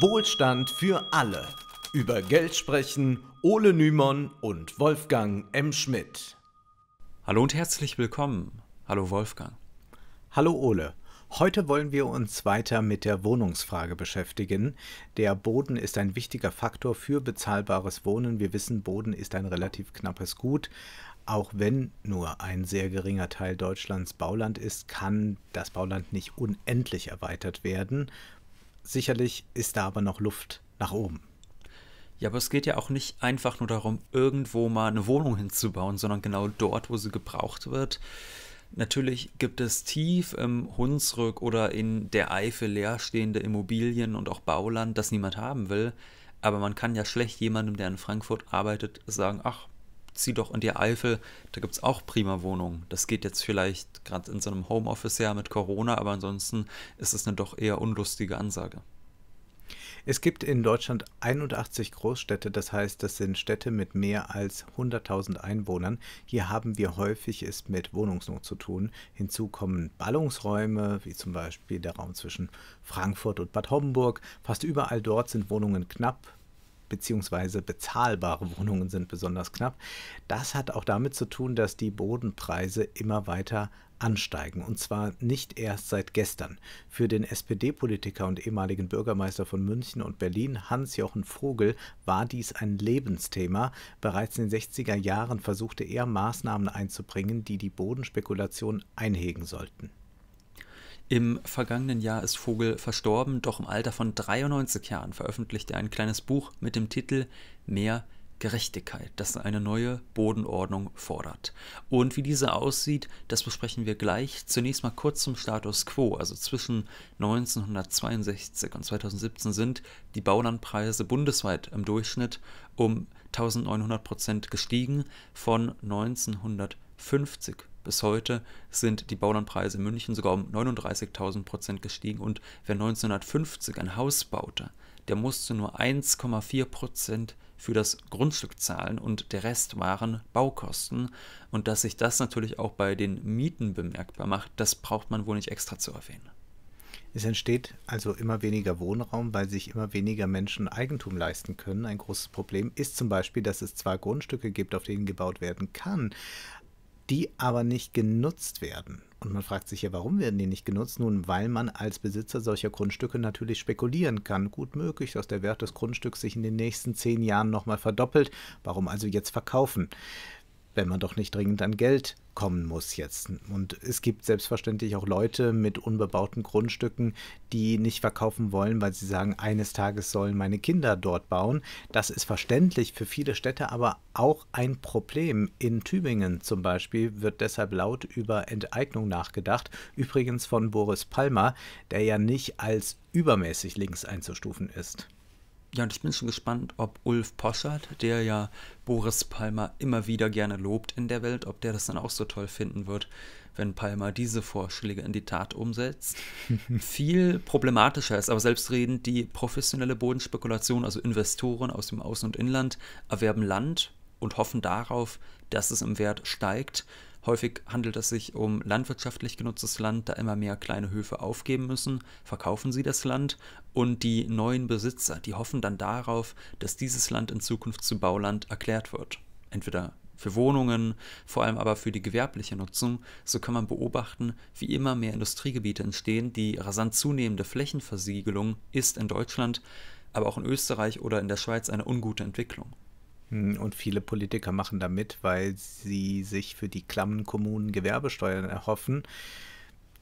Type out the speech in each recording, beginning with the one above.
Wohlstand für alle. Über Geld sprechen Ole Nymon und Wolfgang M. Schmidt. Hallo und herzlich willkommen. Hallo Wolfgang. Hallo Ole. Heute wollen wir uns weiter mit der Wohnungsfrage beschäftigen. Der Boden ist ein wichtiger Faktor für bezahlbares Wohnen. Wir wissen, Boden ist ein relativ knappes Gut. Auch wenn nur ein sehr geringer Teil Deutschlands Bauland ist, kann das Bauland nicht unendlich erweitert werden. Sicherlich ist da aber noch Luft nach oben. Ja, aber es geht ja auch nicht einfach nur darum, irgendwo mal eine Wohnung hinzubauen, sondern genau dort, wo sie gebraucht wird. Natürlich gibt es tief im Hunsrück oder in der Eifel leerstehende Immobilien und auch Bauland, das niemand haben will. Aber man kann ja schlecht jemandem, der in Frankfurt arbeitet, sagen, ach, zieh doch in die Eifel, da gibt es auch prima Wohnungen. Das geht jetzt vielleicht gerade in so einem Homeoffice ja mit Corona, aber ansonsten ist es eine doch eher unlustige Ansage. Es gibt in Deutschland 81 Großstädte, das heißt, das sind Städte mit mehr als 100.000 Einwohnern. Hier haben wir häufig es mit Wohnungsnot zu tun. Hinzu kommen Ballungsräume, wie zum Beispiel der Raum zwischen Frankfurt und Bad Homburg. Fast überall dort sind Wohnungen knapp beziehungsweise bezahlbare Wohnungen sind besonders knapp. Das hat auch damit zu tun, dass die Bodenpreise immer weiter ansteigen. Und zwar nicht erst seit gestern. Für den SPD-Politiker und ehemaligen Bürgermeister von München und Berlin, Hans-Jochen Vogel, war dies ein Lebensthema. Bereits in den 60er Jahren versuchte er, Maßnahmen einzubringen, die die Bodenspekulation einhegen sollten. Im vergangenen Jahr ist Vogel verstorben, doch im Alter von 93 Jahren veröffentlichte er ein kleines Buch mit dem Titel Mehr Gerechtigkeit, das eine neue Bodenordnung fordert. Und wie diese aussieht, das besprechen wir gleich. Zunächst mal kurz zum Status quo. Also zwischen 1962 und 2017 sind die Baulandpreise bundesweit im Durchschnitt um 1900 Prozent gestiegen von 1950 bis heute sind die Baulandpreise in München sogar um 39.000 Prozent gestiegen und wer 1950 ein Haus baute, der musste nur 1,4 Prozent für das Grundstück zahlen und der Rest waren Baukosten. Und dass sich das natürlich auch bei den Mieten bemerkbar macht, das braucht man wohl nicht extra zu erwähnen. Es entsteht also immer weniger Wohnraum, weil sich immer weniger Menschen Eigentum leisten können. Ein großes Problem ist zum Beispiel, dass es zwar Grundstücke gibt, auf denen gebaut werden kann, die aber nicht genutzt werden. Und man fragt sich ja, warum werden die nicht genutzt? Nun, weil man als Besitzer solcher Grundstücke natürlich spekulieren kann. Gut möglich, dass der Wert des Grundstücks sich in den nächsten zehn Jahren nochmal verdoppelt. Warum also jetzt verkaufen? wenn man doch nicht dringend an Geld kommen muss jetzt. Und es gibt selbstverständlich auch Leute mit unbebauten Grundstücken, die nicht verkaufen wollen, weil sie sagen, eines Tages sollen meine Kinder dort bauen. Das ist verständlich für viele Städte, aber auch ein Problem. In Tübingen zum Beispiel wird deshalb laut über Enteignung nachgedacht. Übrigens von Boris Palmer, der ja nicht als übermäßig links einzustufen ist ja, und ich bin schon gespannt, ob Ulf Poschert, der ja Boris Palmer immer wieder gerne lobt in der Welt, ob der das dann auch so toll finden wird, wenn Palmer diese Vorschläge in die Tat umsetzt. Viel problematischer ist aber selbstredend die professionelle Bodenspekulation, also Investoren aus dem Außen- und Inland erwerben Land und hoffen darauf, dass es im Wert steigt Häufig handelt es sich um landwirtschaftlich genutztes Land, da immer mehr kleine Höfe aufgeben müssen, verkaufen sie das Land und die neuen Besitzer, die hoffen dann darauf, dass dieses Land in Zukunft zu Bauland erklärt wird. Entweder für Wohnungen, vor allem aber für die gewerbliche Nutzung, so kann man beobachten, wie immer mehr Industriegebiete entstehen. Die rasant zunehmende Flächenversiegelung ist in Deutschland, aber auch in Österreich oder in der Schweiz eine ungute Entwicklung. Hm, und viele Politiker machen damit, weil sie sich für die klammen Kommunen Gewerbesteuern erhoffen,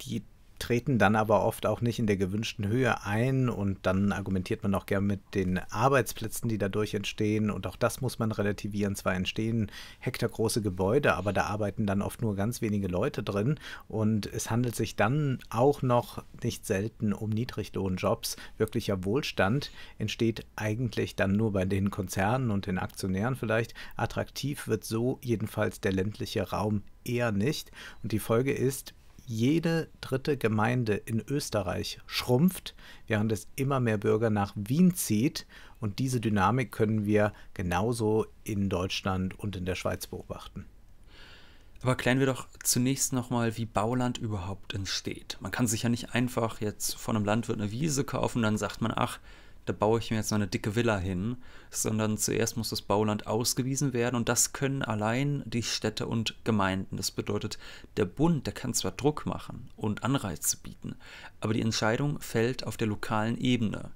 die treten dann aber oft auch nicht in der gewünschten Höhe ein und dann argumentiert man auch gern mit den Arbeitsplätzen, die dadurch entstehen und auch das muss man relativieren. Zwar entstehen hektargroße Gebäude, aber da arbeiten dann oft nur ganz wenige Leute drin und es handelt sich dann auch noch nicht selten um Niedriglohnjobs. Wirklicher Wohlstand entsteht eigentlich dann nur bei den Konzernen und den Aktionären vielleicht. Attraktiv wird so jedenfalls der ländliche Raum eher nicht und die Folge ist, jede dritte Gemeinde in Österreich schrumpft, während es immer mehr Bürger nach Wien zieht. Und diese Dynamik können wir genauso in Deutschland und in der Schweiz beobachten. Aber klären wir doch zunächst nochmal, wie Bauland überhaupt entsteht. Man kann sich ja nicht einfach jetzt von einem Landwirt eine Wiese kaufen, dann sagt man, ach, da baue ich mir jetzt noch eine dicke Villa hin, sondern zuerst muss das Bauland ausgewiesen werden und das können allein die Städte und Gemeinden. Das bedeutet, der Bund, der kann zwar Druck machen und Anreize bieten, aber die Entscheidung fällt auf der lokalen Ebene.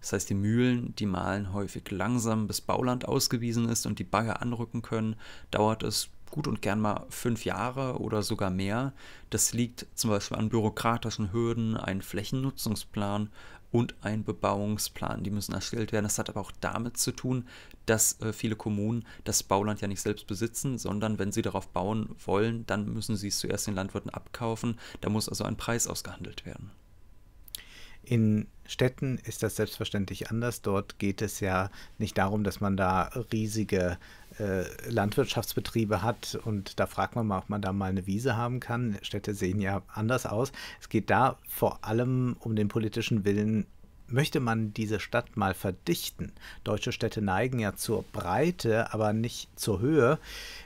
Das heißt, die Mühlen, die malen häufig langsam, bis Bauland ausgewiesen ist und die Bagger anrücken können, dauert es gut und gern mal fünf Jahre oder sogar mehr. Das liegt zum Beispiel an bürokratischen Hürden, einem Flächennutzungsplan und ein Bebauungsplan. Die müssen erstellt werden. Das hat aber auch damit zu tun, dass äh, viele Kommunen das Bauland ja nicht selbst besitzen, sondern wenn sie darauf bauen wollen, dann müssen sie es zuerst den Landwirten abkaufen. Da muss also ein Preis ausgehandelt werden. In Städten ist das selbstverständlich anders. Dort geht es ja nicht darum, dass man da riesige äh, Landwirtschaftsbetriebe hat und da fragt man mal, ob man da mal eine Wiese haben kann. Städte sehen ja anders aus. Es geht da vor allem um den politischen Willen, möchte man diese Stadt mal verdichten. Deutsche Städte neigen ja zur Breite, aber nicht zur Höhe.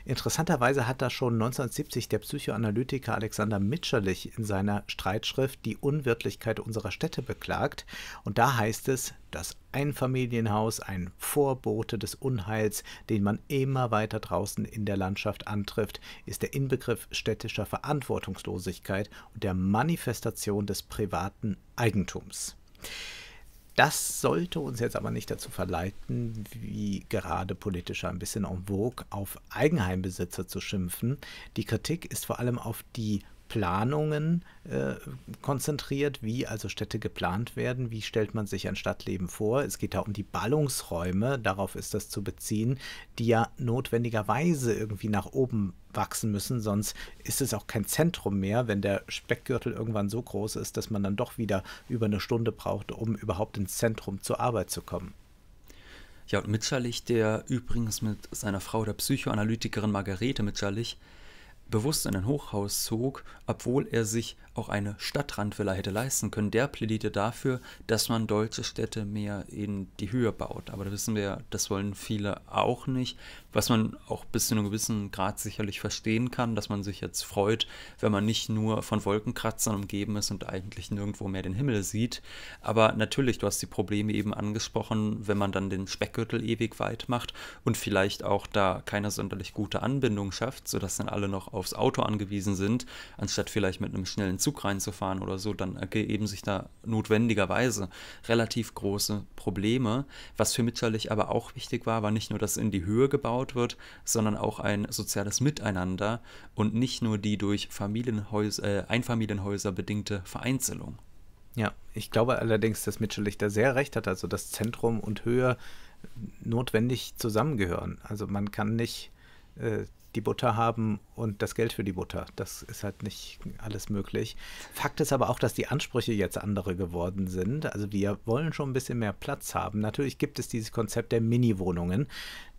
Interessanterweise hat da schon 1970 der Psychoanalytiker Alexander Mitscherlich in seiner Streitschrift die Unwirtlichkeit unserer Städte beklagt. Und da heißt es, das Einfamilienhaus ein Vorbote des Unheils, den man immer weiter draußen in der Landschaft antrifft, ist der Inbegriff städtischer Verantwortungslosigkeit und der Manifestation des privaten Eigentums. Das sollte uns jetzt aber nicht dazu verleiten, wie gerade politischer ein bisschen en vogue, auf Eigenheimbesitzer zu schimpfen. Die Kritik ist vor allem auf die Planungen äh, konzentriert, wie also Städte geplant werden, wie stellt man sich ein Stadtleben vor. Es geht da um die Ballungsräume, darauf ist das zu beziehen, die ja notwendigerweise irgendwie nach oben wachsen müssen, sonst ist es auch kein Zentrum mehr, wenn der Speckgürtel irgendwann so groß ist, dass man dann doch wieder über eine Stunde braucht, um überhaupt ins Zentrum zur Arbeit zu kommen. Ja, und Mitscherlich, der übrigens mit seiner Frau, der Psychoanalytikerin Margarete Mitscherlich, bewusst in ein Hochhaus zog, obwohl er sich auch eine Stadtrandvilla hätte leisten können, der plädierte dafür, dass man deutsche Städte mehr in die Höhe baut. Aber da wissen wir ja, das wollen viele auch nicht, was man auch bis zu einem gewissen Grad sicherlich verstehen kann, dass man sich jetzt freut, wenn man nicht nur von Wolkenkratzern umgeben ist und eigentlich nirgendwo mehr den Himmel sieht. Aber natürlich, du hast die Probleme eben angesprochen, wenn man dann den Speckgürtel ewig weit macht und vielleicht auch da keine sonderlich gute Anbindung schafft, sodass dann alle noch aufs Auto angewiesen sind, anstatt vielleicht mit einem schnellen Zug reinzufahren oder so, dann ergeben sich da notwendigerweise relativ große Probleme. Was für Mitterlich aber auch wichtig war, war nicht nur, dass in die Höhe gebaut wird, sondern auch ein soziales Miteinander und nicht nur die durch Familienhäuser, äh, Einfamilienhäuser bedingte Vereinzelung. Ja, ich glaube allerdings, dass Mitterlich da sehr recht hat, also dass Zentrum und Höhe notwendig zusammengehören. Also man kann nicht äh, die Butter haben und das Geld für die Butter. Das ist halt nicht alles möglich. Fakt ist aber auch, dass die Ansprüche jetzt andere geworden sind. Also wir wollen schon ein bisschen mehr Platz haben. Natürlich gibt es dieses Konzept der Mini-Wohnungen.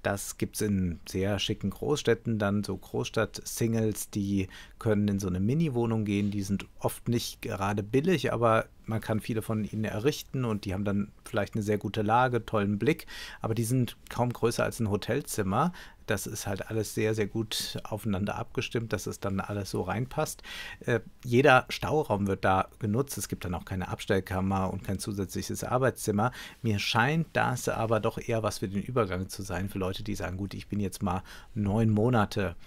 Das gibt es in sehr schicken Großstädten, dann so Großstadt-Singles, die können in so eine Mini-Wohnung gehen. Die sind oft nicht gerade billig, aber man kann viele von ihnen errichten und die haben dann vielleicht eine sehr gute Lage, tollen Blick, aber die sind kaum größer als ein Hotelzimmer. Das ist halt alles sehr, sehr gut aufeinander abgestimmt, dass es dann alles so reinpasst. Äh, jeder Stauraum wird da genutzt. Es gibt dann auch keine Abstellkammer und kein zusätzliches Arbeitszimmer. Mir scheint das aber doch eher was für den Übergang zu sein, für Leute, die sagen, gut, ich bin jetzt mal neun Monate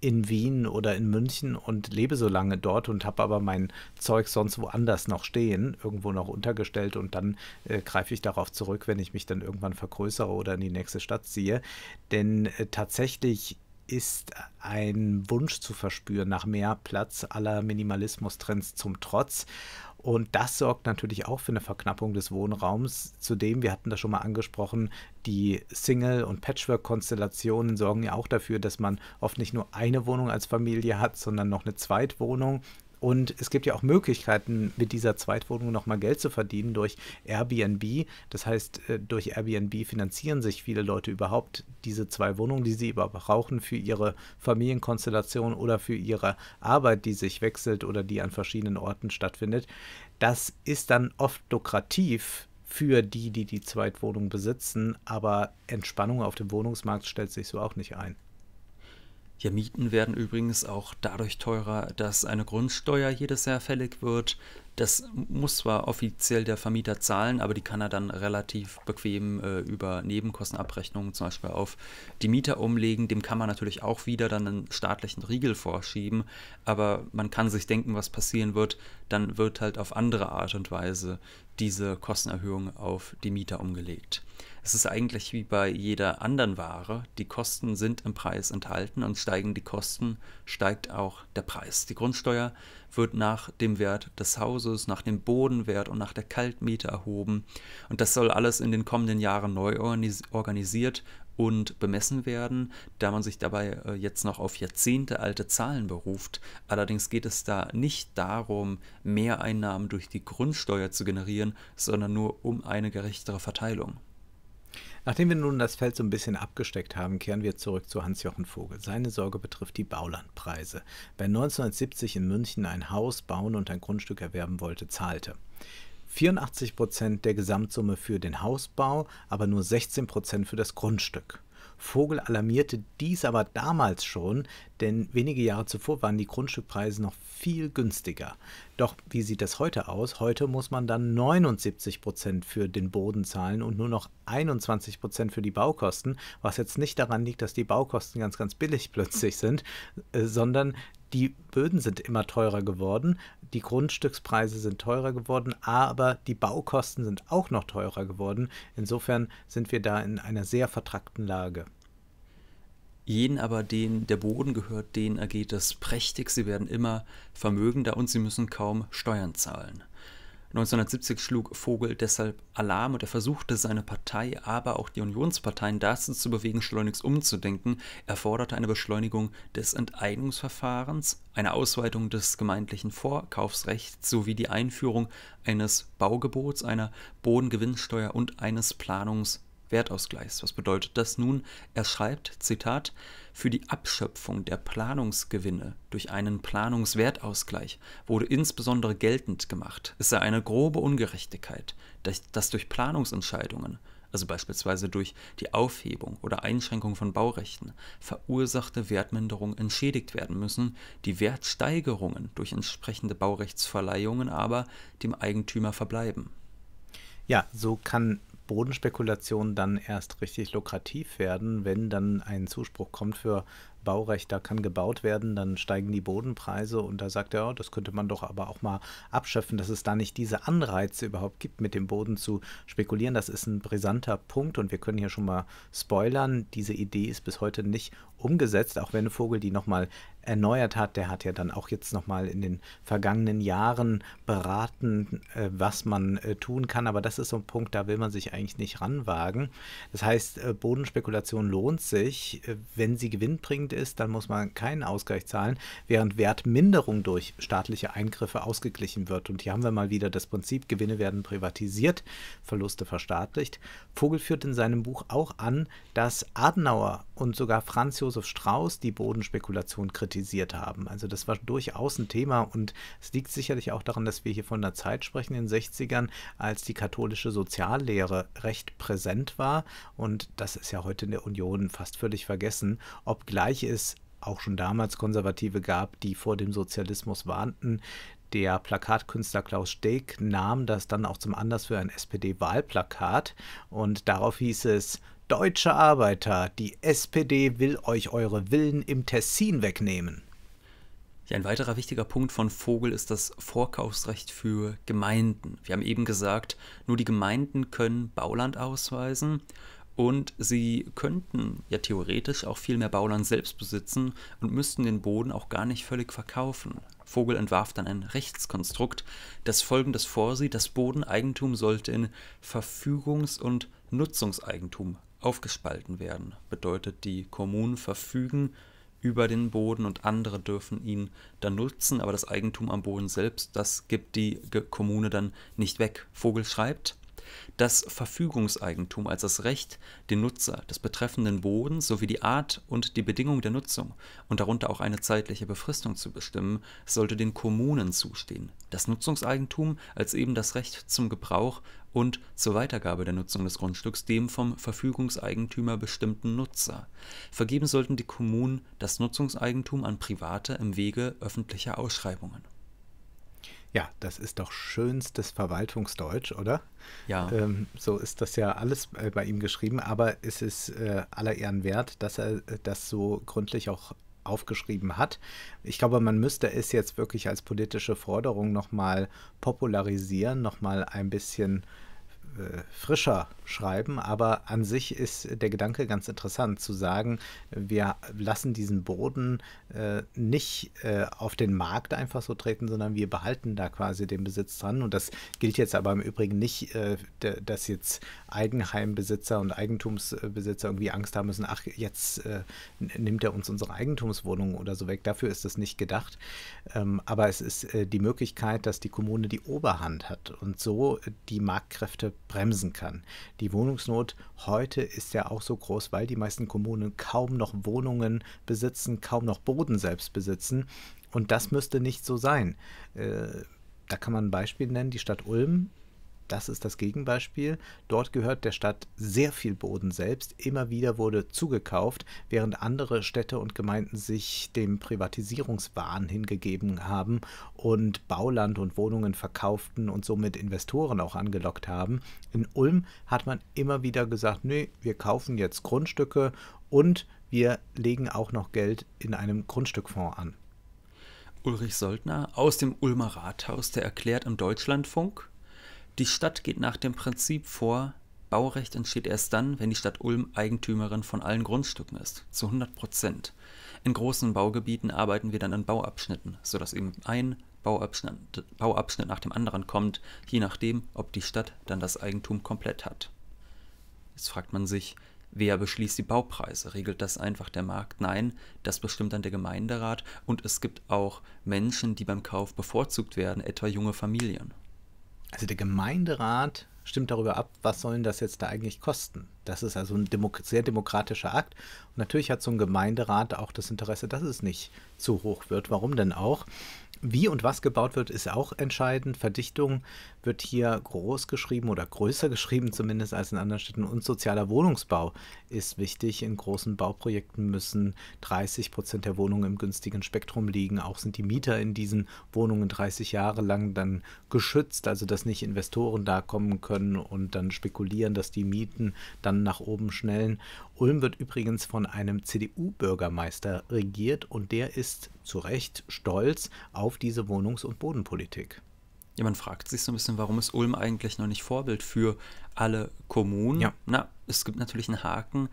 in Wien oder in München und lebe so lange dort und habe aber mein Zeug sonst woanders noch stehen, irgendwo noch untergestellt und dann äh, greife ich darauf zurück, wenn ich mich dann irgendwann vergrößere oder in die nächste Stadt ziehe. Denn äh, tatsächlich ist ein Wunsch zu verspüren nach mehr Platz aller Minimalismus-Trends zum Trotz. Und das sorgt natürlich auch für eine Verknappung des Wohnraums. Zudem, wir hatten das schon mal angesprochen, die Single- und Patchwork-Konstellationen sorgen ja auch dafür, dass man oft nicht nur eine Wohnung als Familie hat, sondern noch eine Zweitwohnung. Und es gibt ja auch Möglichkeiten, mit dieser Zweitwohnung nochmal Geld zu verdienen durch Airbnb. Das heißt, äh, durch Airbnb finanzieren sich viele Leute überhaupt diese zwei Wohnungen, die sie überhaupt brauchen für ihre Familienkonstellation oder für ihre Arbeit, die sich wechselt oder die an verschiedenen Orten stattfindet. Das ist dann oft lukrativ für die, die die Zweitwohnung besitzen, aber Entspannung auf dem Wohnungsmarkt stellt sich so auch nicht ein. Ja, Mieten werden übrigens auch dadurch teurer, dass eine Grundsteuer jedes Jahr fällig wird. Das muss zwar offiziell der Vermieter zahlen, aber die kann er dann relativ bequem äh, über Nebenkostenabrechnungen zum Beispiel auf die Mieter umlegen. Dem kann man natürlich auch wieder dann einen staatlichen Riegel vorschieben, aber man kann sich denken, was passieren wird, dann wird halt auf andere Art und Weise diese Kostenerhöhung auf die Mieter umgelegt. Es ist eigentlich wie bei jeder anderen Ware, die Kosten sind im Preis enthalten und steigen die Kosten, steigt auch der Preis. Die Grundsteuer wird nach dem Wert des Hauses, nach dem Bodenwert und nach der Kaltmiete erhoben und das soll alles in den kommenden Jahren neu organisiert und bemessen werden, da man sich dabei äh, jetzt noch auf Jahrzehnte alte Zahlen beruft. Allerdings geht es da nicht darum, mehr Einnahmen durch die Grundsteuer zu generieren, sondern nur um eine gerechtere Verteilung. Nachdem wir nun das Feld so ein bisschen abgesteckt haben, kehren wir zurück zu Hans-Jochen Vogel. Seine Sorge betrifft die Baulandpreise. Wer 1970 in München ein Haus bauen und ein Grundstück erwerben wollte, zahlte. 84 Prozent der Gesamtsumme für den Hausbau, aber nur 16 Prozent für das Grundstück. Vogel alarmierte dies aber damals schon, denn wenige Jahre zuvor waren die Grundstückpreise noch viel günstiger. Doch wie sieht das heute aus? Heute muss man dann 79 Prozent für den Boden zahlen und nur noch 21 Prozent für die Baukosten, was jetzt nicht daran liegt, dass die Baukosten ganz, ganz billig plötzlich sind, äh, sondern die Böden sind immer teurer geworden, die Grundstückspreise sind teurer geworden, aber die Baukosten sind auch noch teurer geworden. Insofern sind wir da in einer sehr vertrackten Lage jenen aber den der Boden gehört, denen ergeht es prächtig, sie werden immer vermögender und sie müssen kaum Steuern zahlen. 1970 schlug Vogel deshalb Alarm und er versuchte seine Partei, aber auch die Unionsparteien dazu zu bewegen, schleunigst umzudenken. Er forderte eine Beschleunigung des Enteignungsverfahrens, eine Ausweitung des gemeindlichen Vorkaufsrechts sowie die Einführung eines Baugebots, einer Bodengewinnsteuer und eines Planungs- Wertausgleichs. Was bedeutet das nun? Er schreibt, Zitat, für die Abschöpfung der Planungsgewinne durch einen Planungswertausgleich wurde insbesondere geltend gemacht, es sei eine grobe Ungerechtigkeit, dass durch Planungsentscheidungen also beispielsweise durch die Aufhebung oder Einschränkung von Baurechten, verursachte Wertminderungen entschädigt werden müssen, die Wertsteigerungen durch entsprechende Baurechtsverleihungen aber dem Eigentümer verbleiben. Ja, so kann Bodenspekulationen dann erst richtig lukrativ werden, wenn dann ein Zuspruch kommt für Baurecht, da kann gebaut werden, dann steigen die Bodenpreise und da sagt er, oh, das könnte man doch aber auch mal abschöpfen, dass es da nicht diese Anreize überhaupt gibt, mit dem Boden zu spekulieren. Das ist ein brisanter Punkt und wir können hier schon mal spoilern. Diese Idee ist bis heute nicht umgesetzt, auch wenn Vogel die nochmal erneuert hat. Der hat ja dann auch jetzt nochmal in den vergangenen Jahren beraten, äh, was man äh, tun kann. Aber das ist so ein Punkt, da will man sich eigentlich nicht ranwagen. Das heißt, äh, Bodenspekulation lohnt sich. Äh, wenn sie gewinnbringend ist, dann muss man keinen Ausgleich zahlen, während Wertminderung durch staatliche Eingriffe ausgeglichen wird. Und hier haben wir mal wieder das Prinzip, Gewinne werden privatisiert, Verluste verstaatlicht. Vogel führt in seinem Buch auch an, dass Adenauer und sogar Franz Josef Strauß die Bodenspekulation kritisiert haben. Also das war durchaus ein Thema und es liegt sicherlich auch daran, dass wir hier von der Zeit sprechen in den 60ern, als die katholische Soziallehre recht präsent war und das ist ja heute in der Union fast völlig vergessen, obgleich es auch schon damals Konservative gab, die vor dem Sozialismus warnten. Der Plakatkünstler Klaus Steg nahm das dann auch zum Anlass für ein SPD-Wahlplakat und darauf hieß es, Deutsche Arbeiter, die SPD will euch eure Villen im Tessin wegnehmen. Ja, ein weiterer wichtiger Punkt von Vogel ist das Vorkaufsrecht für Gemeinden. Wir haben eben gesagt, nur die Gemeinden können Bauland ausweisen und sie könnten ja theoretisch auch viel mehr Bauland selbst besitzen und müssten den Boden auch gar nicht völlig verkaufen. Vogel entwarf dann ein Rechtskonstrukt, das folgendes vorsieht: Das Bodeneigentum sollte in Verfügungs- und Nutzungseigentum aufgespalten werden. Bedeutet, die Kommunen verfügen über den Boden und andere dürfen ihn dann nutzen, aber das Eigentum am Boden selbst, das gibt die Kommune dann nicht weg. Vogel schreibt, das Verfügungseigentum als das Recht, den Nutzer des betreffenden Bodens sowie die Art und die Bedingung der Nutzung und darunter auch eine zeitliche Befristung zu bestimmen, sollte den Kommunen zustehen. Das Nutzungseigentum als eben das Recht zum Gebrauch und zur Weitergabe der Nutzung des Grundstücks dem vom Verfügungseigentümer bestimmten Nutzer. Vergeben sollten die Kommunen das Nutzungseigentum an Private im Wege öffentlicher Ausschreibungen. Ja, das ist doch schönstes Verwaltungsdeutsch, oder? Ja. Ähm, so ist das ja alles äh, bei ihm geschrieben, aber es ist äh, aller Ehren wert, dass er äh, das so gründlich auch aufgeschrieben hat. Ich glaube, man müsste es jetzt wirklich als politische Forderung nochmal popularisieren, nochmal ein bisschen äh, frischer schreiben, aber an sich ist der Gedanke ganz interessant, zu sagen, wir lassen diesen Boden äh, nicht äh, auf den Markt einfach so treten, sondern wir behalten da quasi den Besitz dran. Und das gilt jetzt aber im Übrigen nicht, äh, dass jetzt Eigenheimbesitzer und Eigentumsbesitzer irgendwie Angst haben müssen, ach, jetzt äh, nimmt er uns unsere Eigentumswohnung oder so weg. Dafür ist das nicht gedacht. Ähm, aber es ist äh, die Möglichkeit, dass die Kommune die Oberhand hat und so die Marktkräfte bremsen kann. Die Wohnungsnot heute ist ja auch so groß, weil die meisten Kommunen kaum noch Wohnungen besitzen, kaum noch Boden selbst besitzen. Und das müsste nicht so sein. Äh, da kann man ein Beispiel nennen. Die Stadt Ulm das ist das Gegenbeispiel. Dort gehört der Stadt sehr viel Boden selbst. Immer wieder wurde zugekauft, während andere Städte und Gemeinden sich dem Privatisierungswahn hingegeben haben und Bauland und Wohnungen verkauften und somit Investoren auch angelockt haben. In Ulm hat man immer wieder gesagt, nee, wir kaufen jetzt Grundstücke und wir legen auch noch Geld in einem Grundstückfonds an. Ulrich Soldner aus dem Ulmer Rathaus, der erklärt im Deutschlandfunk, die Stadt geht nach dem Prinzip vor, Baurecht entsteht erst dann, wenn die Stadt Ulm Eigentümerin von allen Grundstücken ist, zu 100 Prozent. In großen Baugebieten arbeiten wir dann an Bauabschnitten, sodass eben ein Bauabschnitt, Bauabschnitt nach dem anderen kommt, je nachdem, ob die Stadt dann das Eigentum komplett hat. Jetzt fragt man sich, wer beschließt die Baupreise? Regelt das einfach der Markt? Nein, das bestimmt dann der Gemeinderat und es gibt auch Menschen, die beim Kauf bevorzugt werden, etwa junge Familien. Also der Gemeinderat stimmt darüber ab, was sollen das jetzt da eigentlich kosten. Das ist also ein Demok sehr demokratischer Akt. Und natürlich hat so ein Gemeinderat auch das Interesse, dass es nicht zu hoch wird. Warum denn auch? Wie und was gebaut wird, ist auch entscheidend. Verdichtung wird hier groß geschrieben oder größer geschrieben zumindest als in anderen Städten und sozialer Wohnungsbau ist wichtig. In großen Bauprojekten müssen 30 Prozent der Wohnungen im günstigen Spektrum liegen. Auch sind die Mieter in diesen Wohnungen 30 Jahre lang dann geschützt, also dass nicht Investoren da kommen können und dann spekulieren, dass die Mieten dann nach oben schnellen. Ulm wird übrigens von einem CDU-Bürgermeister regiert und der ist zu Recht stolz auf diese Wohnungs- und Bodenpolitik. Ja, man fragt sich so ein bisschen, warum ist Ulm eigentlich noch nicht Vorbild für alle Kommunen? Ja. Na, es gibt natürlich einen Haken.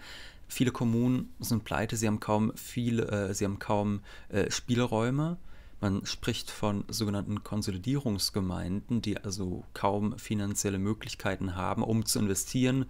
Viele Kommunen sind pleite, sie haben kaum viel, äh, sie haben kaum äh, Spielräume. Man spricht von sogenannten Konsolidierungsgemeinden, die also kaum finanzielle Möglichkeiten haben, um zu investieren,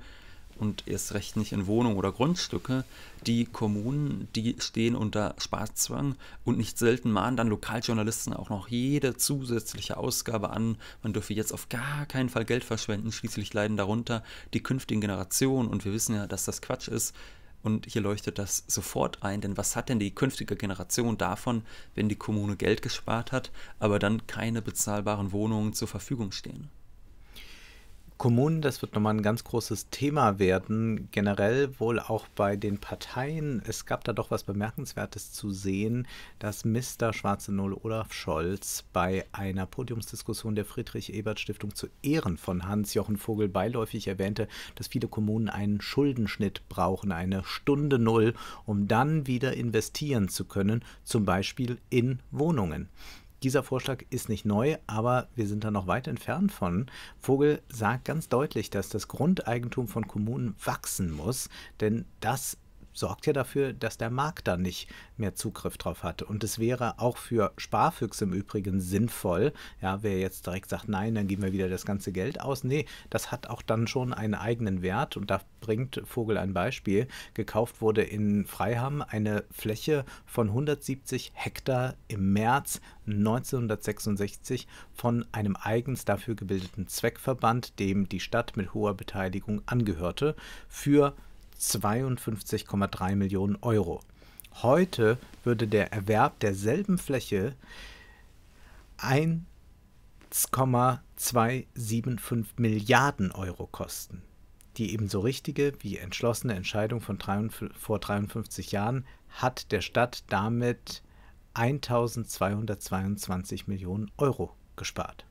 und erst recht nicht in Wohnungen oder Grundstücke. Die Kommunen, die stehen unter Sparzwang und nicht selten mahnen dann Lokaljournalisten auch noch jede zusätzliche Ausgabe an. Man dürfe jetzt auf gar keinen Fall Geld verschwenden, schließlich leiden darunter die künftigen Generationen und wir wissen ja, dass das Quatsch ist. Und hier leuchtet das sofort ein, denn was hat denn die künftige Generation davon, wenn die Kommune Geld gespart hat, aber dann keine bezahlbaren Wohnungen zur Verfügung stehen? Kommunen, das wird nochmal ein ganz großes Thema werden, generell wohl auch bei den Parteien. Es gab da doch was Bemerkenswertes zu sehen, dass Mr. Schwarze Null Olaf Scholz bei einer Podiumsdiskussion der Friedrich-Ebert-Stiftung zu Ehren von Hans-Jochen Vogel beiläufig erwähnte, dass viele Kommunen einen Schuldenschnitt brauchen, eine Stunde Null, um dann wieder investieren zu können, zum Beispiel in Wohnungen dieser Vorschlag ist nicht neu, aber wir sind da noch weit entfernt von. Vogel sagt ganz deutlich, dass das Grundeigentum von Kommunen wachsen muss, denn das sorgt ja dafür, dass der Markt da nicht mehr Zugriff drauf hat. Und es wäre auch für Sparfüchse im Übrigen sinnvoll, ja, wer jetzt direkt sagt, nein, dann geben wir wieder das ganze Geld aus. Nee, das hat auch dann schon einen eigenen Wert und da bringt Vogel ein Beispiel. Gekauft wurde in Freiham eine Fläche von 170 Hektar im März 1966 von einem eigens dafür gebildeten Zweckverband, dem die Stadt mit hoher Beteiligung angehörte, für 52,3 Millionen Euro. Heute würde der Erwerb derselben Fläche 1,275 Milliarden Euro kosten. Die ebenso richtige wie entschlossene Entscheidung von 53, vor 53 Jahren hat der Stadt damit 1222 Millionen Euro gespart.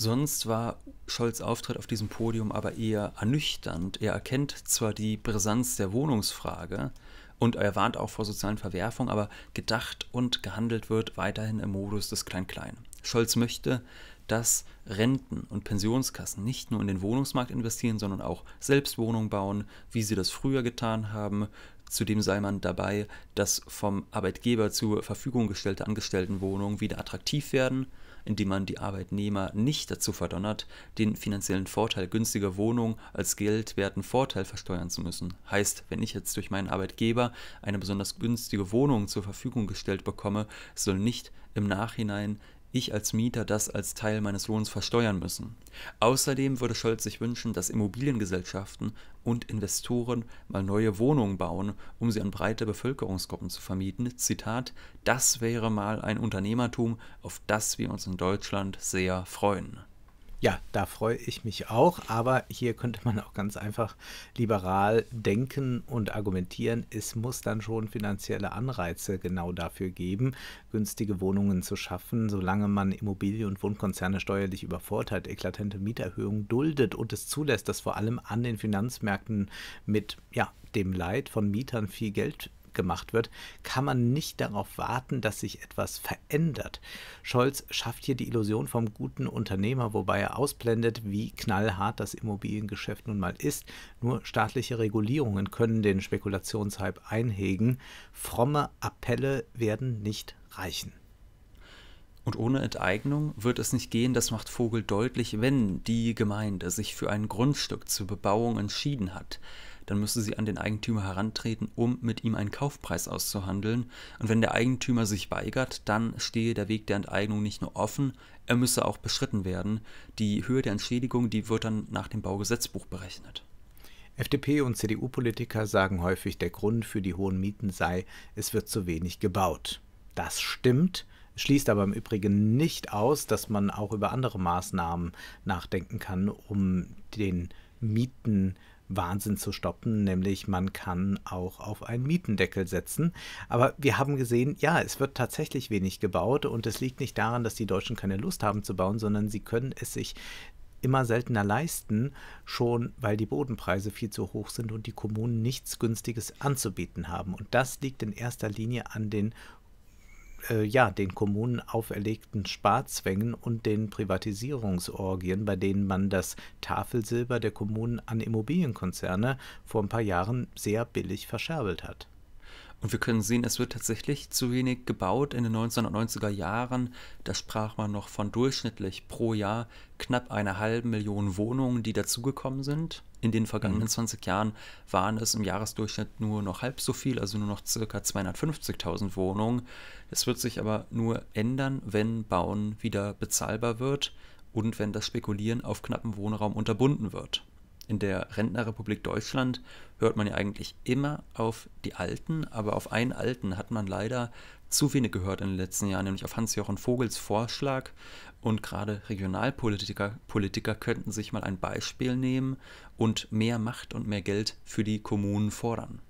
Sonst war Scholz' Auftritt auf diesem Podium aber eher ernüchternd. Er erkennt zwar die Brisanz der Wohnungsfrage und er warnt auch vor sozialen Verwerfungen, aber gedacht und gehandelt wird weiterhin im Modus des Klein-Klein. Scholz möchte, dass Renten- und Pensionskassen nicht nur in den Wohnungsmarkt investieren, sondern auch selbst Wohnungen bauen, wie sie das früher getan haben. Zudem sei man dabei, dass vom Arbeitgeber zur Verfügung gestellte Angestelltenwohnungen wieder attraktiv werden indem man die Arbeitnehmer nicht dazu verdonnert, den finanziellen Vorteil günstiger Wohnungen als geldwerten Vorteil versteuern zu müssen. Heißt, wenn ich jetzt durch meinen Arbeitgeber eine besonders günstige Wohnung zur Verfügung gestellt bekomme, soll nicht im Nachhinein ich als Mieter das als Teil meines Lohns versteuern müssen. Außerdem würde Scholz sich wünschen, dass Immobiliengesellschaften und Investoren mal neue Wohnungen bauen, um sie an breite Bevölkerungsgruppen zu vermieten. Zitat, das wäre mal ein Unternehmertum, auf das wir uns in Deutschland sehr freuen. Ja, da freue ich mich auch, aber hier könnte man auch ganz einfach liberal denken und argumentieren. Es muss dann schon finanzielle Anreize genau dafür geben, günstige Wohnungen zu schaffen, solange man Immobilien und Wohnkonzerne steuerlich übervorteilt, eklatante Mieterhöhungen duldet und es zulässt, dass vor allem an den Finanzmärkten mit ja, dem Leid von Mietern viel Geld gemacht wird, kann man nicht darauf warten, dass sich etwas verändert. Scholz schafft hier die Illusion vom guten Unternehmer, wobei er ausblendet, wie knallhart das Immobiliengeschäft nun mal ist. Nur staatliche Regulierungen können den Spekulationshype einhegen. Fromme Appelle werden nicht reichen. Und ohne Enteignung wird es nicht gehen, das macht Vogel deutlich, wenn die Gemeinde sich für ein Grundstück zur Bebauung entschieden hat dann müsste sie an den Eigentümer herantreten, um mit ihm einen Kaufpreis auszuhandeln. Und wenn der Eigentümer sich weigert, dann stehe der Weg der Enteignung nicht nur offen, er müsse auch beschritten werden. Die Höhe der Entschädigung, die wird dann nach dem Baugesetzbuch berechnet. FDP und CDU-Politiker sagen häufig, der Grund für die hohen Mieten sei, es wird zu wenig gebaut. Das stimmt, schließt aber im Übrigen nicht aus, dass man auch über andere Maßnahmen nachdenken kann, um den Mieten Wahnsinn zu stoppen, nämlich man kann auch auf einen Mietendeckel setzen. Aber wir haben gesehen, ja, es wird tatsächlich wenig gebaut und es liegt nicht daran, dass die Deutschen keine Lust haben zu bauen, sondern sie können es sich immer seltener leisten, schon weil die Bodenpreise viel zu hoch sind und die Kommunen nichts Günstiges anzubieten haben. Und das liegt in erster Linie an den äh, ja, den Kommunen auferlegten Sparzwängen und den Privatisierungsorgien, bei denen man das Tafelsilber der Kommunen an Immobilienkonzerne vor ein paar Jahren sehr billig verscherbelt hat. Und wir können sehen, es wird tatsächlich zu wenig gebaut. In den 1990er Jahren, da sprach man noch von durchschnittlich pro Jahr knapp einer halben Million Wohnungen, die dazugekommen sind in den vergangenen mhm. 20 Jahren waren es im Jahresdurchschnitt nur noch halb so viel, also nur noch circa 250.000 Wohnungen. Es wird sich aber nur ändern, wenn Bauen wieder bezahlbar wird und wenn das Spekulieren auf knappen Wohnraum unterbunden wird. In der Rentnerrepublik Deutschland hört man ja eigentlich immer auf die Alten, aber auf einen Alten hat man leider zu wenig gehört in den letzten Jahren, nämlich auf Hans-Jochen Vogels Vorschlag. Und gerade Regionalpolitiker Politiker könnten sich mal ein Beispiel nehmen und mehr Macht und mehr Geld für die Kommunen fordern.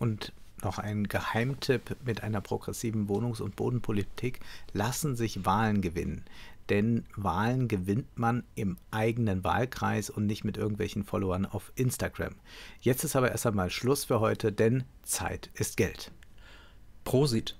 Und noch ein Geheimtipp mit einer progressiven Wohnungs- und Bodenpolitik, lassen sich Wahlen gewinnen. Denn Wahlen gewinnt man im eigenen Wahlkreis und nicht mit irgendwelchen Followern auf Instagram. Jetzt ist aber erst einmal Schluss für heute, denn Zeit ist Geld. Prosit!